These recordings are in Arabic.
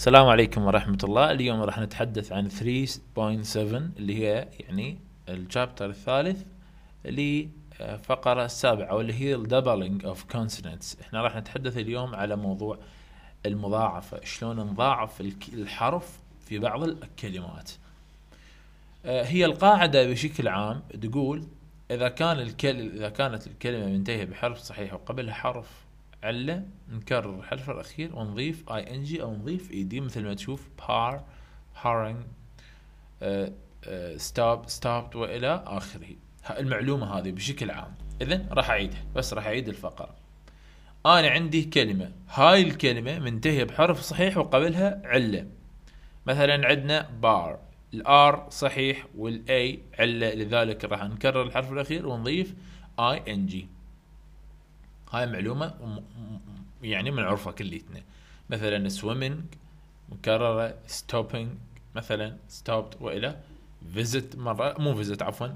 السلام عليكم ورحمة الله اليوم راح نتحدث عن 3.7 اللي هي يعني الشابتر الثالث لفقرة السابعة واللي هي doubling اوف consonants احنا راح نتحدث اليوم على موضوع المضاعفة شلون نضاعف الحرف في بعض الكلمات آه، هي القاعدة بشكل عام تقول إذا كان الكل إذا كانت الكلمة منتهية بحرف صحيح وقبلها حرف علة نكرر الحرف الأخير ونضيف اي ان جي أو نضيف اي دي مثل ما تشوف بار هارنج ستوب ستوبت وإلى آخره المعلومة هذه بشكل عام إذا راح أعيدها بس راح أعيد الفقرة أنا عندي كلمة هاي الكلمة منتهية بحرف صحيح وقبلها علة مثلا عندنا بار الار صحيح والاي علة لذلك راح نكرر الحرف الأخير ونضيف اي ان جي هاي معلومه يعني من عرفه كليتنا مثلا سويمنج مكرره ستوبنج مثلا ستوبت والى فيزت مره مو فيزت عفوا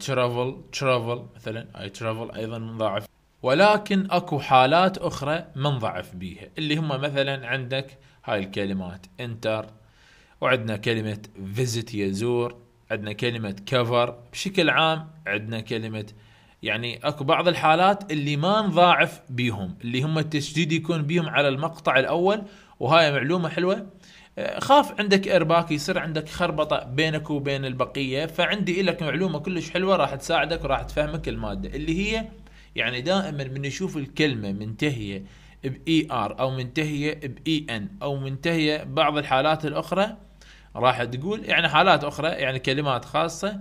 ترافل آه، ترافل مثلا اي ترافل ايضا منضعف ولكن اكو حالات اخرى منضعف بيها اللي هم مثلا عندك هاي الكلمات انتر وعندنا كلمه فيزت يزور عندنا كلمه كفر بشكل عام عندنا كلمه يعني اكو بعض الحالات اللي ما نضاعف بيهم اللي هم التشديد يكون بيهم على المقطع الاول وهاي معلومه حلوه آه، خاف عندك ارباك يصير عندك خربطه بينك وبين البقيه فعندي لك معلومه كلش حلوه راح تساعدك وراح تفهمك الماده اللي هي يعني دائما من يشوف الكلمه منتهيه اي ار او منتهيه اي ان او منتهيه بعض الحالات الاخرى راح تقول يعني حالات اخرى يعني كلمات خاصه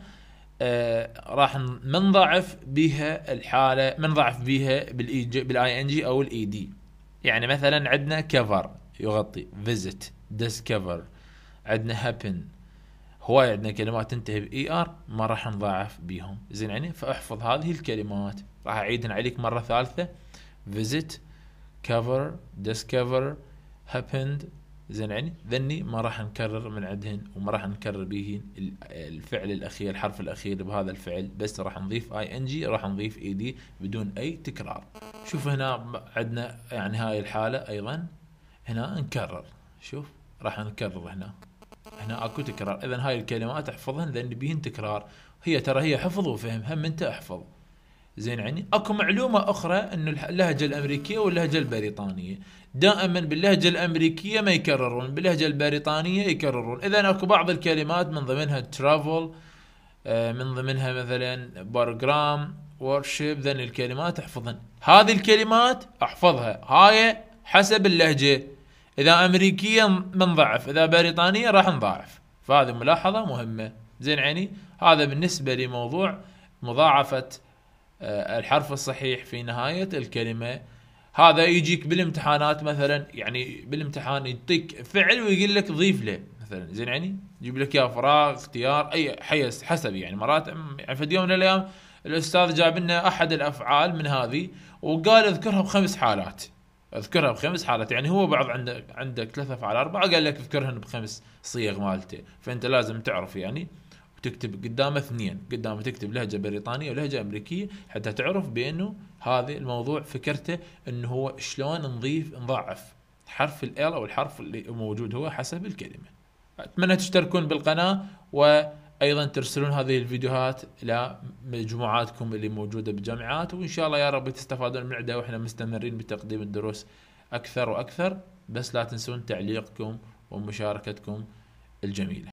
آه، راح منضعف بها الحاله منضعف بها بالاي ان جي او الاي دي يعني مثلا عندنا كفر يغطي فيزت ديسكفر عندنا هابن هواي عندنا كلمات تنتهي باي ار ما راح نضاعف بيهم زين يعني فاحفظ هذه الكلمات راح اعيدن عليك مره ثالثه visit cover discover happened زين يعني ذني ما راح نكرر من عندهن وما راح نكرر بهن الفعل الاخير الحرف الاخير بهذا الفعل بس راح نضيف اي ان جي راح نضيف اي دي بدون اي تكرار شوف هنا عندنا يعني هاي الحاله ايضا هنا نكرر شوف راح نكرر هنا هنا اكو تكرار اذا هاي الكلمات احفظهن ذني بهن تكرار هي ترى هي حفظ وفهم هم انت احفظ زين عني اكو معلومه اخرى انه اللهجه الامريكيه واللهجه البريطانيه دائما باللهجه الامريكيه ما يكررون باللهجه البريطانيه يكررون اذا اكو بعض الكلمات من ضمنها ترافل آه، من ضمنها مثلا بارجرام ورشيب ذن الكلمات احفظن هذه الكلمات احفظها هاي حسب اللهجه اذا امريكيه منضعف اذا بريطانيه راح نضاعف فهذه ملاحظه مهمه زين عيني هذا بالنسبه لموضوع مضاعفه آه، الحرف الصحيح في نهايه الكلمه هذا يجيك بالامتحانات مثلا يعني بالامتحان يعطيك فعل ويقول لك ضيف له مثلا زين يعني يجيب لك يا فراغ اختيار اي حي حسب يعني مرات يعني في يوم من الايام الاستاذ جاب لنا احد الافعال من هذه وقال اذكرها بخمس حالات اذكرها بخمس حالات يعني هو بعض عندك عندك ثلاث افعال اربعه قال لك اذكرهن بخمس صيغ مالته فانت لازم تعرف يعني تكتب قدامه اثنين قدامه تكتب لهجه بريطانيه ولهجه امريكيه حتى تعرف بانه هذا الموضوع فكرته انه هو شلون نضيف نضعف حرف ال او الحرف اللي موجود هو حسب الكلمه اتمنى تشتركون بالقناه وايضا ترسلون هذه الفيديوهات الى مجموعاتكم اللي موجوده بالجامعات وان شاء الله يا رب تستفادون من عندها واحنا مستمرين بتقديم الدروس اكثر واكثر بس لا تنسون تعليقكم ومشاركتكم الجميله